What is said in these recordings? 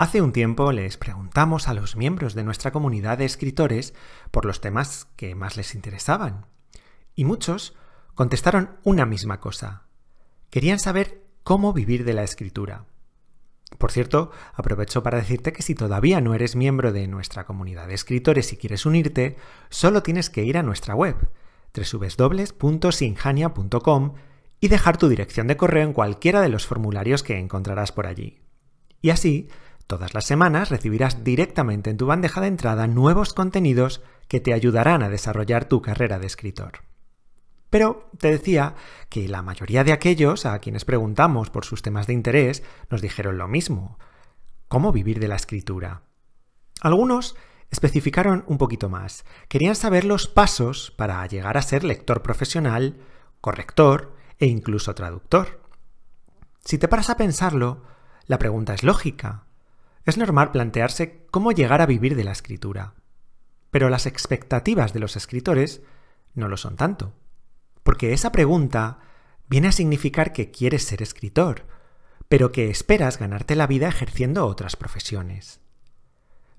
Hace un tiempo les preguntamos a los miembros de nuestra comunidad de escritores por los temas que más les interesaban. Y muchos contestaron una misma cosa. Querían saber cómo vivir de la escritura. Por cierto, aprovecho para decirte que si todavía no eres miembro de nuestra comunidad de escritores y quieres unirte, solo tienes que ir a nuestra web www.sinjania.com y dejar tu dirección de correo en cualquiera de los formularios que encontrarás por allí. Y así Todas las semanas recibirás directamente en tu bandeja de entrada nuevos contenidos que te ayudarán a desarrollar tu carrera de escritor. Pero te decía que la mayoría de aquellos a quienes preguntamos por sus temas de interés nos dijeron lo mismo. ¿Cómo vivir de la escritura? Algunos especificaron un poquito más. Querían saber los pasos para llegar a ser lector profesional, corrector e incluso traductor. Si te paras a pensarlo, la pregunta es lógica. Es normal plantearse cómo llegar a vivir de la escritura, pero las expectativas de los escritores no lo son tanto, porque esa pregunta viene a significar que quieres ser escritor, pero que esperas ganarte la vida ejerciendo otras profesiones.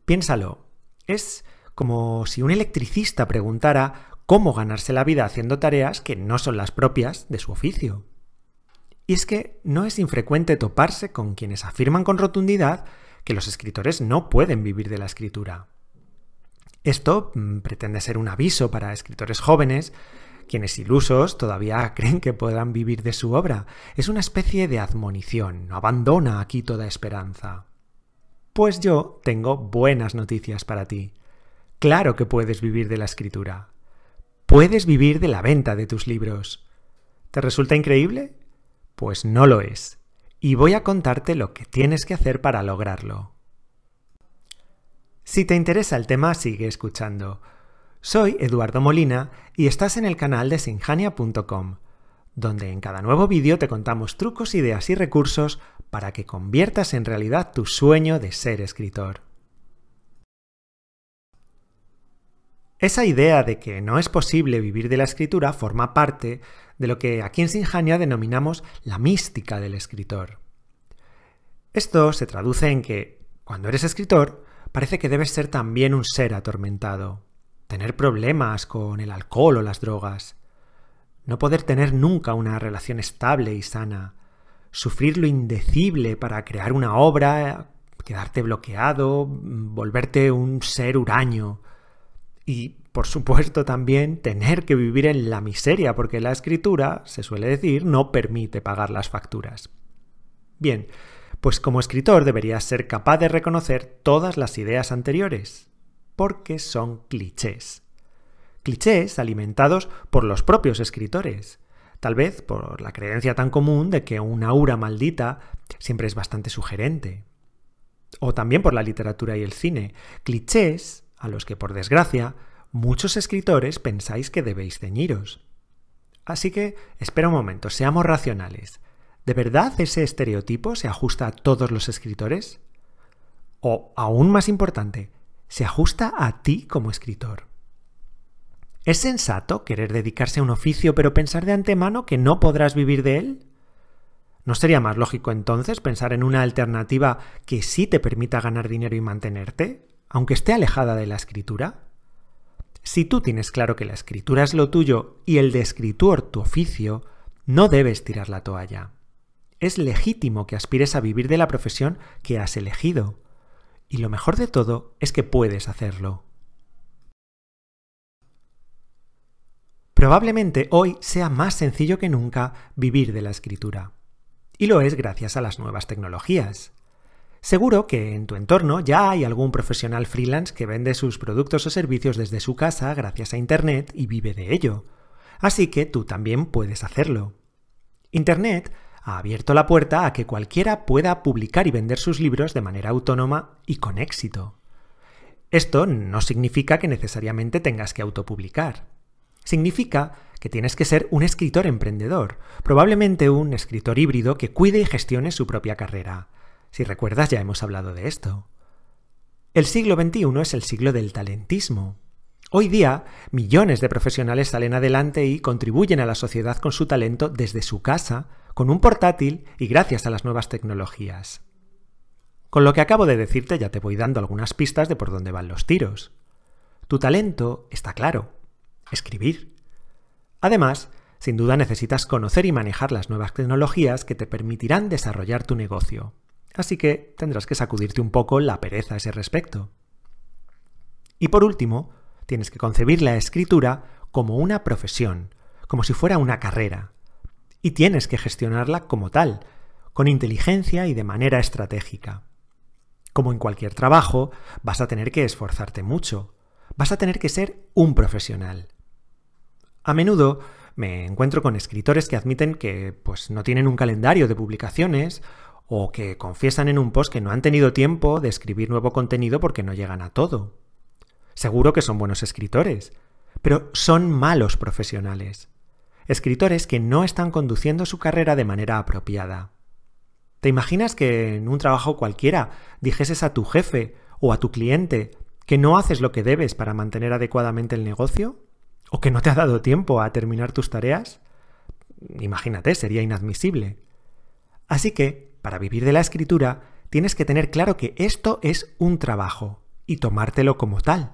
Piénsalo, es como si un electricista preguntara cómo ganarse la vida haciendo tareas que no son las propias de su oficio. Y es que no es infrecuente toparse con quienes afirman con rotundidad que los escritores no pueden vivir de la escritura. Esto mm, pretende ser un aviso para escritores jóvenes, quienes ilusos todavía creen que podrán vivir de su obra. Es una especie de admonición, no abandona aquí toda esperanza. Pues yo tengo buenas noticias para ti. Claro que puedes vivir de la escritura. Puedes vivir de la venta de tus libros. ¿Te resulta increíble? Pues no lo es y voy a contarte lo que tienes que hacer para lograrlo. Si te interesa el tema, sigue escuchando. Soy Eduardo Molina y estás en el canal de sinjania.com, donde en cada nuevo vídeo te contamos trucos, ideas y recursos para que conviertas en realidad tu sueño de ser escritor. Esa idea de que no es posible vivir de la escritura forma parte de lo que aquí en Sinjania denominamos la mística del escritor. Esto se traduce en que, cuando eres escritor, parece que debes ser también un ser atormentado, tener problemas con el alcohol o las drogas, no poder tener nunca una relación estable y sana, sufrir lo indecible para crear una obra, quedarte bloqueado, volverte un ser huraño, y por supuesto también tener que vivir en la miseria, porque la escritura, se suele decir, no permite pagar las facturas. Bien, pues como escritor deberías ser capaz de reconocer todas las ideas anteriores, porque son clichés. Clichés alimentados por los propios escritores, tal vez por la creencia tan común de que una aura maldita siempre es bastante sugerente. O también por la literatura y el cine, clichés a los que por desgracia muchos escritores pensáis que debéis ceñiros. Así que, espera un momento, seamos racionales. ¿De verdad ese estereotipo se ajusta a todos los escritores? O, aún más importante, ¿se ajusta a ti como escritor? ¿Es sensato querer dedicarse a un oficio pero pensar de antemano que no podrás vivir de él? ¿No sería más lógico entonces pensar en una alternativa que sí te permita ganar dinero y mantenerte? aunque esté alejada de la escritura, si tú tienes claro que la escritura es lo tuyo y el de escritor tu oficio, no debes tirar la toalla. Es legítimo que aspires a vivir de la profesión que has elegido. Y lo mejor de todo es que puedes hacerlo. Probablemente hoy sea más sencillo que nunca vivir de la escritura. Y lo es gracias a las nuevas tecnologías. Seguro que en tu entorno ya hay algún profesional freelance que vende sus productos o servicios desde su casa gracias a Internet y vive de ello. Así que tú también puedes hacerlo. Internet ha abierto la puerta a que cualquiera pueda publicar y vender sus libros de manera autónoma y con éxito. Esto no significa que necesariamente tengas que autopublicar. Significa que tienes que ser un escritor emprendedor, probablemente un escritor híbrido que cuide y gestione su propia carrera si recuerdas, ya hemos hablado de esto. El siglo XXI es el siglo del talentismo. Hoy día, millones de profesionales salen adelante y contribuyen a la sociedad con su talento desde su casa, con un portátil y gracias a las nuevas tecnologías. Con lo que acabo de decirte ya te voy dando algunas pistas de por dónde van los tiros. Tu talento está claro, escribir. Además, sin duda necesitas conocer y manejar las nuevas tecnologías que te permitirán desarrollar tu negocio. Así que tendrás que sacudirte un poco la pereza a ese respecto. Y por último, tienes que concebir la escritura como una profesión, como si fuera una carrera. Y tienes que gestionarla como tal, con inteligencia y de manera estratégica. Como en cualquier trabajo, vas a tener que esforzarte mucho, vas a tener que ser un profesional. A menudo me encuentro con escritores que admiten que pues, no tienen un calendario de publicaciones o que confiesan en un post que no han tenido tiempo de escribir nuevo contenido porque no llegan a todo. Seguro que son buenos escritores, pero son malos profesionales. Escritores que no están conduciendo su carrera de manera apropiada. ¿Te imaginas que en un trabajo cualquiera dijeses a tu jefe o a tu cliente que no haces lo que debes para mantener adecuadamente el negocio? ¿O que no te ha dado tiempo a terminar tus tareas? Imagínate, sería inadmisible. Así que para vivir de la escritura, tienes que tener claro que esto es un trabajo y tomártelo como tal.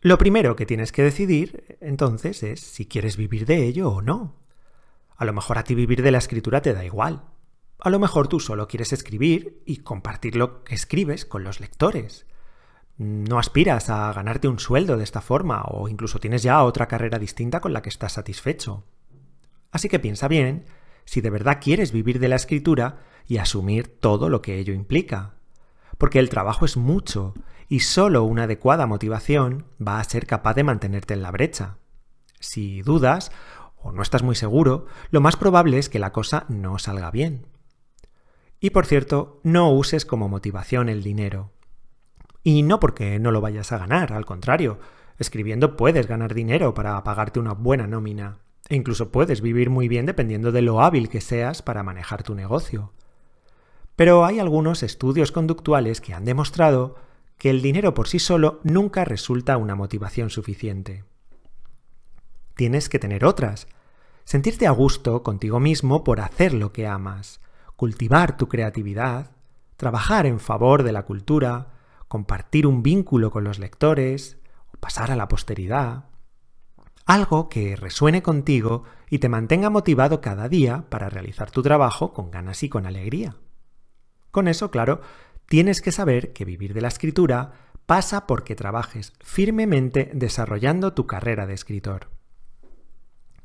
Lo primero que tienes que decidir, entonces, es si quieres vivir de ello o no. A lo mejor a ti vivir de la escritura te da igual. A lo mejor tú solo quieres escribir y compartir lo que escribes con los lectores. No aspiras a ganarte un sueldo de esta forma o incluso tienes ya otra carrera distinta con la que estás satisfecho. Así que piensa bien si de verdad quieres vivir de la escritura y asumir todo lo que ello implica. Porque el trabajo es mucho y solo una adecuada motivación va a ser capaz de mantenerte en la brecha. Si dudas o no estás muy seguro, lo más probable es que la cosa no salga bien. Y por cierto, no uses como motivación el dinero. Y no porque no lo vayas a ganar, al contrario, escribiendo puedes ganar dinero para pagarte una buena nómina. E incluso puedes vivir muy bien dependiendo de lo hábil que seas para manejar tu negocio. Pero hay algunos estudios conductuales que han demostrado que el dinero por sí solo nunca resulta una motivación suficiente. Tienes que tener otras. Sentirte a gusto contigo mismo por hacer lo que amas, cultivar tu creatividad, trabajar en favor de la cultura, compartir un vínculo con los lectores, o pasar a la posteridad algo que resuene contigo y te mantenga motivado cada día para realizar tu trabajo con ganas y con alegría. Con eso, claro, tienes que saber que vivir de la escritura pasa porque trabajes firmemente desarrollando tu carrera de escritor.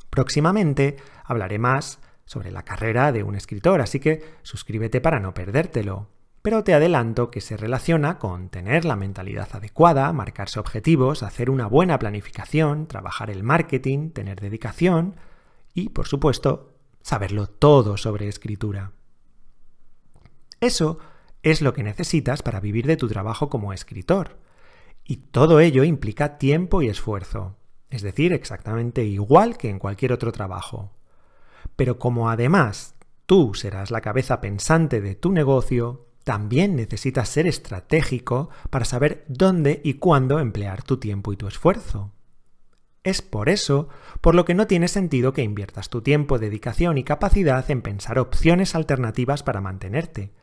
Próximamente hablaré más sobre la carrera de un escritor, así que suscríbete para no perdértelo pero te adelanto que se relaciona con tener la mentalidad adecuada, marcarse objetivos, hacer una buena planificación, trabajar el marketing, tener dedicación y, por supuesto, saberlo todo sobre escritura. Eso es lo que necesitas para vivir de tu trabajo como escritor. Y todo ello implica tiempo y esfuerzo, es decir, exactamente igual que en cualquier otro trabajo. Pero como además tú serás la cabeza pensante de tu negocio, también necesitas ser estratégico para saber dónde y cuándo emplear tu tiempo y tu esfuerzo. Es por eso por lo que no tiene sentido que inviertas tu tiempo, dedicación y capacidad en pensar opciones alternativas para mantenerte.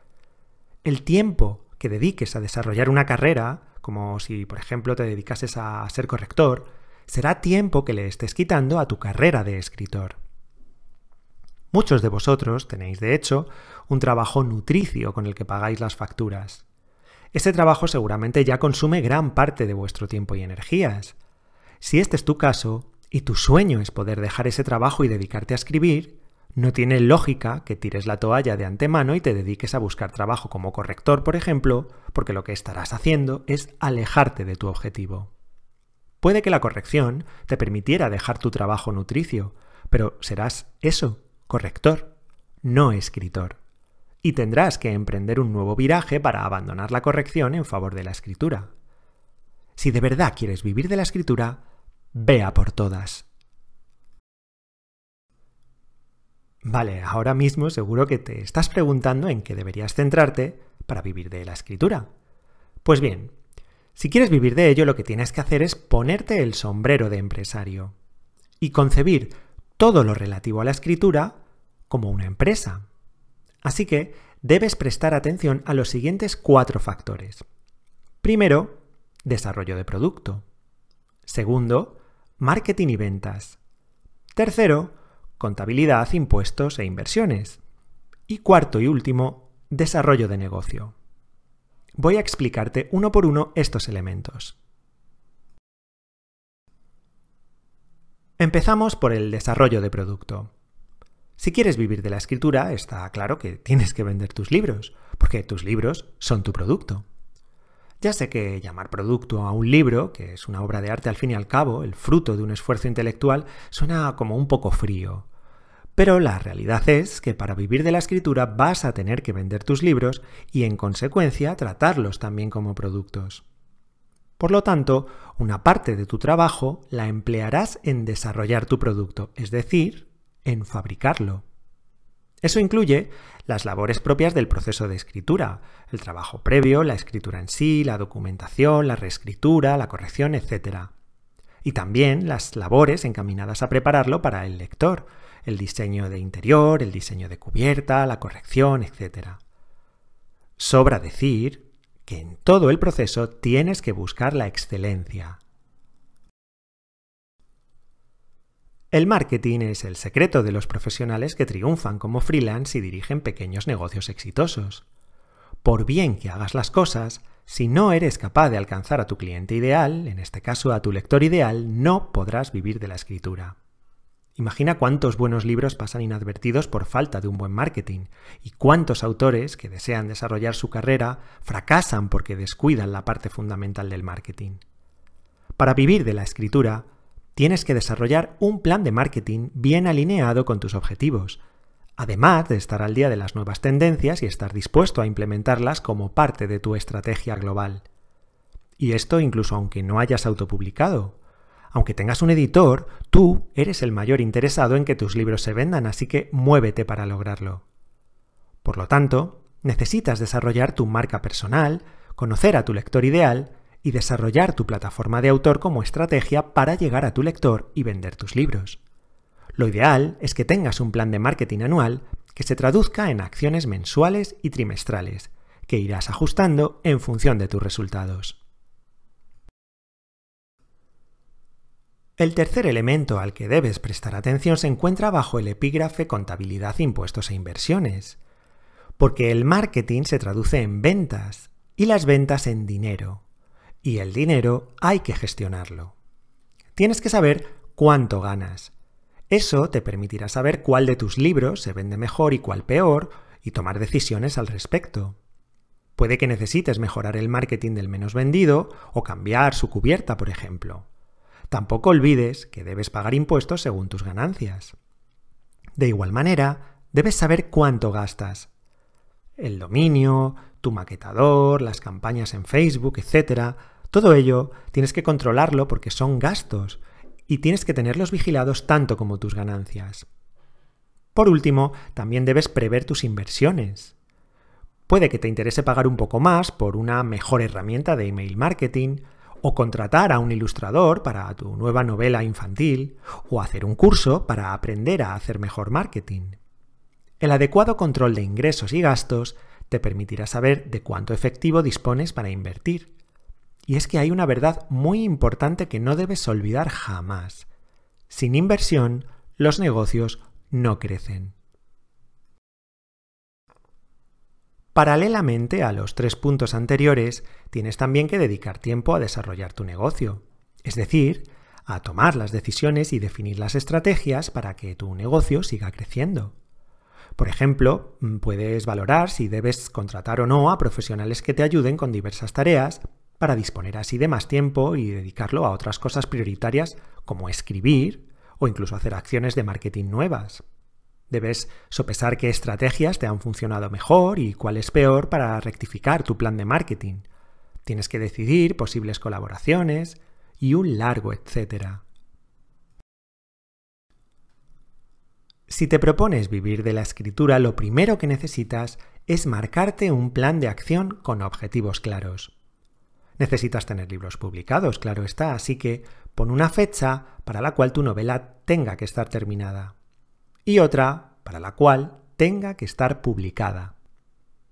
El tiempo que dediques a desarrollar una carrera, como si por ejemplo te dedicases a ser corrector, será tiempo que le estés quitando a tu carrera de escritor. Muchos de vosotros tenéis, de hecho, un trabajo nutricio con el que pagáis las facturas. Este trabajo seguramente ya consume gran parte de vuestro tiempo y energías. Si este es tu caso, y tu sueño es poder dejar ese trabajo y dedicarte a escribir, no tiene lógica que tires la toalla de antemano y te dediques a buscar trabajo como corrector, por ejemplo, porque lo que estarás haciendo es alejarte de tu objetivo. Puede que la corrección te permitiera dejar tu trabajo nutricio, pero serás eso, corrector, no escritor. Y tendrás que emprender un nuevo viraje para abandonar la corrección en favor de la escritura. Si de verdad quieres vivir de la escritura, vea por todas. Vale, ahora mismo seguro que te estás preguntando en qué deberías centrarte para vivir de la escritura. Pues bien, si quieres vivir de ello, lo que tienes que hacer es ponerte el sombrero de empresario y concebir todo lo relativo a la escritura como una empresa. Así que debes prestar atención a los siguientes cuatro factores. Primero, desarrollo de producto. Segundo, marketing y ventas. Tercero, contabilidad, impuestos e inversiones. Y cuarto y último, desarrollo de negocio. Voy a explicarte uno por uno estos elementos. Empezamos por el desarrollo de producto. Si quieres vivir de la escritura, está claro que tienes que vender tus libros, porque tus libros son tu producto. Ya sé que llamar producto a un libro, que es una obra de arte al fin y al cabo, el fruto de un esfuerzo intelectual, suena como un poco frío. Pero la realidad es que para vivir de la escritura vas a tener que vender tus libros y en consecuencia tratarlos también como productos. Por lo tanto, una parte de tu trabajo la emplearás en desarrollar tu producto, es decir, en fabricarlo. Eso incluye las labores propias del proceso de escritura, el trabajo previo, la escritura en sí, la documentación, la reescritura, la corrección, etc. Y también las labores encaminadas a prepararlo para el lector, el diseño de interior, el diseño de cubierta, la corrección, etc. Sobra decir que en todo el proceso tienes que buscar la excelencia. El marketing es el secreto de los profesionales que triunfan como freelance y dirigen pequeños negocios exitosos. Por bien que hagas las cosas, si no eres capaz de alcanzar a tu cliente ideal, en este caso a tu lector ideal, no podrás vivir de la escritura. Imagina cuántos buenos libros pasan inadvertidos por falta de un buen marketing y cuántos autores que desean desarrollar su carrera fracasan porque descuidan la parte fundamental del marketing. Para vivir de la escritura, tienes que desarrollar un plan de marketing bien alineado con tus objetivos, además de estar al día de las nuevas tendencias y estar dispuesto a implementarlas como parte de tu estrategia global. Y esto incluso aunque no hayas autopublicado. Aunque tengas un editor, tú eres el mayor interesado en que tus libros se vendan, así que muévete para lograrlo. Por lo tanto, necesitas desarrollar tu marca personal, conocer a tu lector ideal y desarrollar tu plataforma de autor como estrategia para llegar a tu lector y vender tus libros. Lo ideal es que tengas un plan de marketing anual que se traduzca en acciones mensuales y trimestrales, que irás ajustando en función de tus resultados. El tercer elemento al que debes prestar atención se encuentra bajo el epígrafe Contabilidad, Impuestos e Inversiones, porque el marketing se traduce en ventas y las ventas en dinero, y el dinero hay que gestionarlo. Tienes que saber cuánto ganas. Eso te permitirá saber cuál de tus libros se vende mejor y cuál peor, y tomar decisiones al respecto. Puede que necesites mejorar el marketing del menos vendido o cambiar su cubierta, por ejemplo. Tampoco olvides que debes pagar impuestos según tus ganancias. De igual manera, debes saber cuánto gastas. El dominio, tu maquetador, las campañas en Facebook, etc. Todo ello tienes que controlarlo porque son gastos y tienes que tenerlos vigilados tanto como tus ganancias. Por último, también debes prever tus inversiones. Puede que te interese pagar un poco más por una mejor herramienta de email marketing, o contratar a un ilustrador para tu nueva novela infantil, o hacer un curso para aprender a hacer mejor marketing. El adecuado control de ingresos y gastos te permitirá saber de cuánto efectivo dispones para invertir. Y es que hay una verdad muy importante que no debes olvidar jamás. Sin inversión, los negocios no crecen. Paralelamente a los tres puntos anteriores, tienes también que dedicar tiempo a desarrollar tu negocio, es decir, a tomar las decisiones y definir las estrategias para que tu negocio siga creciendo. Por ejemplo, mm, puedes valorar si debes contratar o no a profesionales que te ayuden con diversas tareas para disponer así de más tiempo y dedicarlo a otras cosas prioritarias como escribir o incluso hacer acciones de marketing nuevas. Debes sopesar qué estrategias te han funcionado mejor y cuál es peor para rectificar tu plan de marketing. Tienes que decidir posibles colaboraciones y un largo etcétera. Si te propones vivir de la escritura, lo primero que necesitas es marcarte un plan de acción con objetivos claros. Necesitas tener libros publicados, claro está, así que pon una fecha para la cual tu novela tenga que estar terminada y otra para la cual tenga que estar publicada.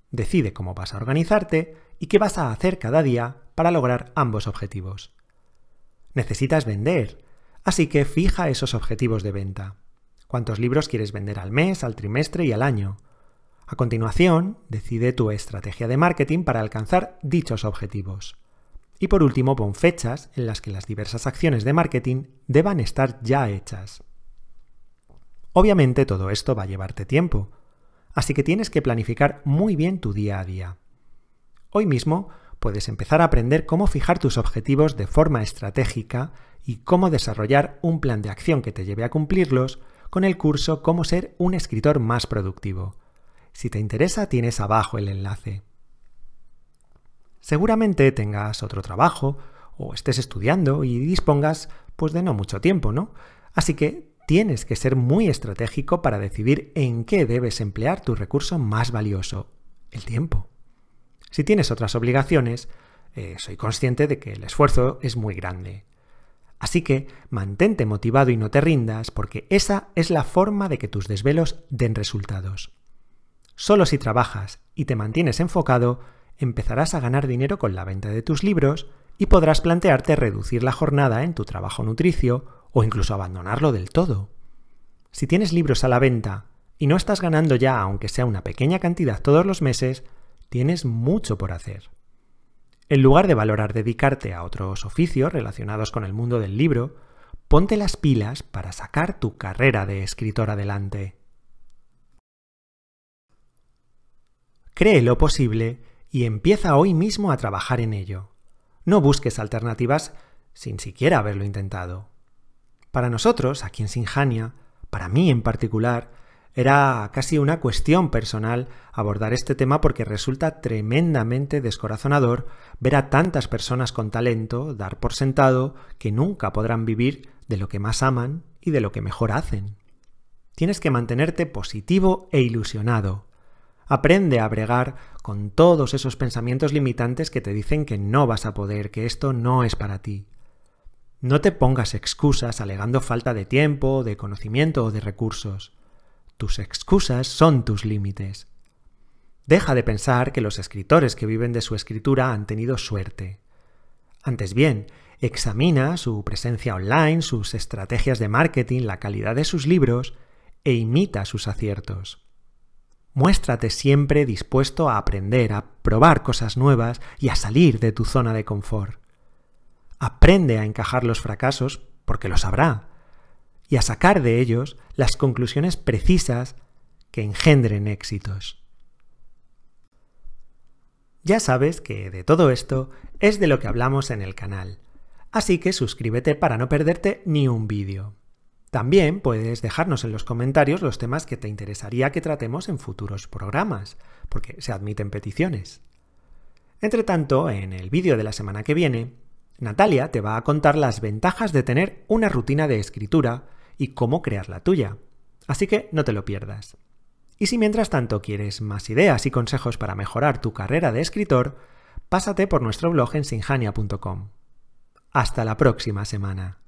Decide cómo vas a organizarte y qué vas a hacer cada día para lograr ambos objetivos. Necesitas vender, así que fija esos objetivos de venta. ¿Cuántos libros quieres vender al mes, al trimestre y al año? A continuación, decide tu estrategia de marketing para alcanzar dichos objetivos. Y por último, pon fechas en las que las diversas acciones de marketing deban estar ya hechas. Obviamente todo esto va a llevarte tiempo, así que tienes que planificar muy bien tu día a día. Hoy mismo puedes empezar a aprender cómo fijar tus objetivos de forma estratégica y cómo desarrollar un plan de acción que te lleve a cumplirlos con el curso Cómo ser un escritor más productivo. Si te interesa, tienes abajo el enlace. Seguramente tengas otro trabajo o estés estudiando y dispongas pues de no mucho tiempo, ¿no? Así que Tienes que ser muy estratégico para decidir en qué debes emplear tu recurso más valioso, el tiempo. Si tienes otras obligaciones, eh, soy consciente de que el esfuerzo es muy grande. Así que mantente motivado y no te rindas porque esa es la forma de que tus desvelos den resultados. Solo si trabajas y te mantienes enfocado, empezarás a ganar dinero con la venta de tus libros y podrás plantearte reducir la jornada en tu trabajo nutricio o incluso abandonarlo del todo. Si tienes libros a la venta y no estás ganando ya, aunque sea una pequeña cantidad todos los meses, tienes mucho por hacer. En lugar de valorar dedicarte a otros oficios relacionados con el mundo del libro, ponte las pilas para sacar tu carrera de escritor adelante. Cree lo posible y empieza hoy mismo a trabajar en ello. No busques alternativas sin siquiera haberlo intentado. Para nosotros, aquí en Sinjania, para mí en particular, era casi una cuestión personal abordar este tema porque resulta tremendamente descorazonador ver a tantas personas con talento dar por sentado que nunca podrán vivir de lo que más aman y de lo que mejor hacen. Tienes que mantenerte positivo e ilusionado. Aprende a bregar con todos esos pensamientos limitantes que te dicen que no vas a poder, que esto no es para ti. No te pongas excusas alegando falta de tiempo, de conocimiento o de recursos. Tus excusas son tus límites. Deja de pensar que los escritores que viven de su escritura han tenido suerte. Antes bien, examina su presencia online, sus estrategias de marketing, la calidad de sus libros e imita sus aciertos. Muéstrate siempre dispuesto a aprender, a probar cosas nuevas y a salir de tu zona de confort. Aprende a encajar los fracasos, porque los habrá, y a sacar de ellos las conclusiones precisas que engendren éxitos. Ya sabes que de todo esto es de lo que hablamos en el canal, así que suscríbete para no perderte ni un vídeo. También puedes dejarnos en los comentarios los temas que te interesaría que tratemos en futuros programas, porque se admiten peticiones. Entre tanto, en el vídeo de la semana que viene Natalia te va a contar las ventajas de tener una rutina de escritura y cómo crear la tuya. Así que no te lo pierdas. Y si mientras tanto quieres más ideas y consejos para mejorar tu carrera de escritor, pásate por nuestro blog en sinjania.com. Hasta la próxima semana.